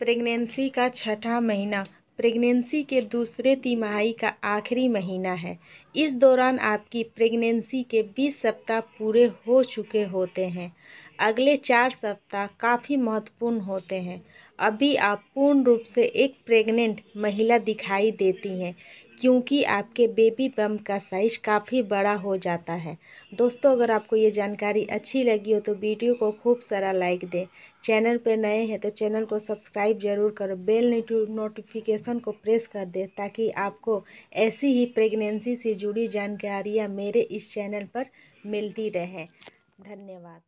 pregnancy का छठा महीना प्रेगनेंसी के दूसरे तिमाही का आखिरी महीना है इस दौरान आपकी प्रेगनेंसी के 20 सप्ताह पूरे हो चुके होते हैं अगले चार सप्ताह काफ़ी महत्वपूर्ण होते हैं अभी आप पूर्ण रूप से एक प्रेग्नेंट महिला दिखाई देती हैं क्योंकि आपके बेबी बम का साइज काफ़ी बड़ा हो जाता है दोस्तों अगर आपको ये जानकारी अच्छी लगी हो तो वीडियो को खूब सारा लाइक दें चैनल पर नए हैं तो चैनल को सब्सक्राइब जरूर करो बेल नोटिफिकेशन को प्रेस कर दें ताकि आपको ऐसी ही प्रेगनेंसी से जुड़ी जानकारियाँ मेरे इस चैनल पर मिलती रहें धन्यवाद